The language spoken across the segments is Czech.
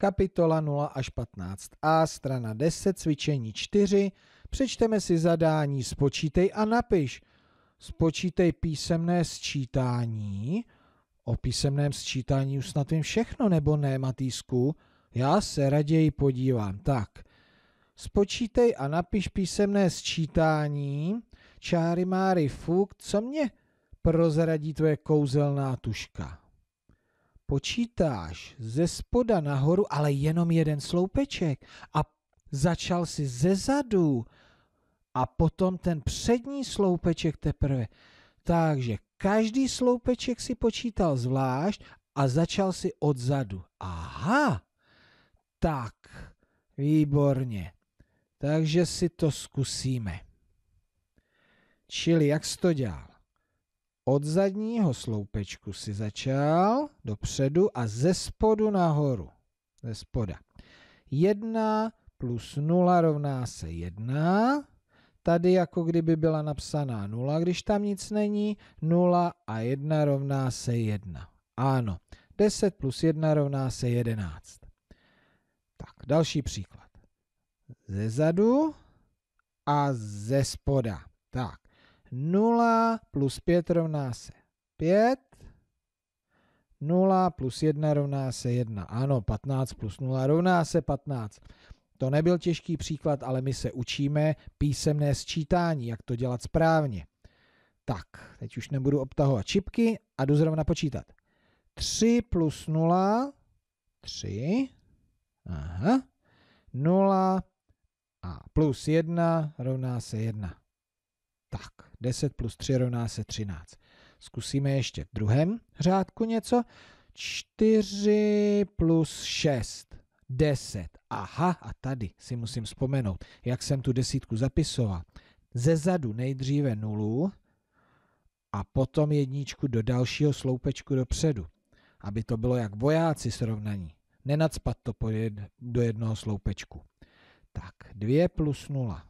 kapitola 0 až 15a, strana 10, cvičení 4, přečteme si zadání, spočítej a napiš. Spočítej písemné sčítání. O písemném sčítání už snad vím všechno, nebo ne, Matýsku? Já se raději podívám. Tak, spočítej a napiš písemné sčítání. Čáry máry fuk, co mě prozradí tvoje kouzelná tuška? počítáš ze spoda nahoru, ale jenom jeden sloupeček a začal si ze zadu a potom ten přední sloupeček teprve. Takže každý sloupeček si počítal zvlášť a začal si od zadu. Aha, tak, výborně. Takže si to zkusíme. Čili jak jsi to dělal? Od zadního sloupečku si začal dopředu a ze spodu nahoru. Ze spoda. 1 plus 0 rovná se 1. Tady jako kdyby byla napsaná 0, když tam nic není. 0 a 1 rovná se 1. Ano, 10 plus 1 rovná se 11. Tak, další příklad. Ze zadu a ze spoda. Tak, 0 plus 5 rovná se 5. 0 plus 1 rovná se 1. Ano, 15 plus 0 rovná se 15. To nebyl těžký příklad, ale my se učíme písemné sčítání, jak to dělat správně. Tak, teď už nebudu obtahovat čipky a jdu zrovna počítat. 3 plus 0, 3, aha, 0 a plus 1 rovná se 1. Tak. 10 plus 3 rovná se 13. Zkusíme ještě v druhém řádku něco. 4 plus 6, 10. Aha, a tady si musím vzpomenout, jak jsem tu desítku zapisoval. Ze zadu nejdříve nulu a potom jedničku do dalšího sloupečku dopředu, aby to bylo jak vojáci srovnaní. Nenacpat to do jednoho sloupečku. Tak, 2 plus 0.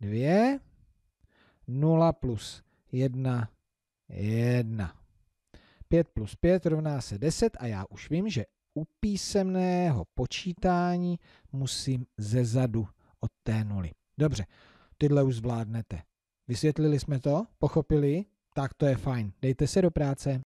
2 0 plus 1, 1. 5 plus 5 rovná se 10 a já už vím, že u písemného počítání musím zezadu od té nuly. Dobře, tyhle už zvládnete. Vysvětlili jsme to? Pochopili? Tak to je fajn. Dejte se do práce.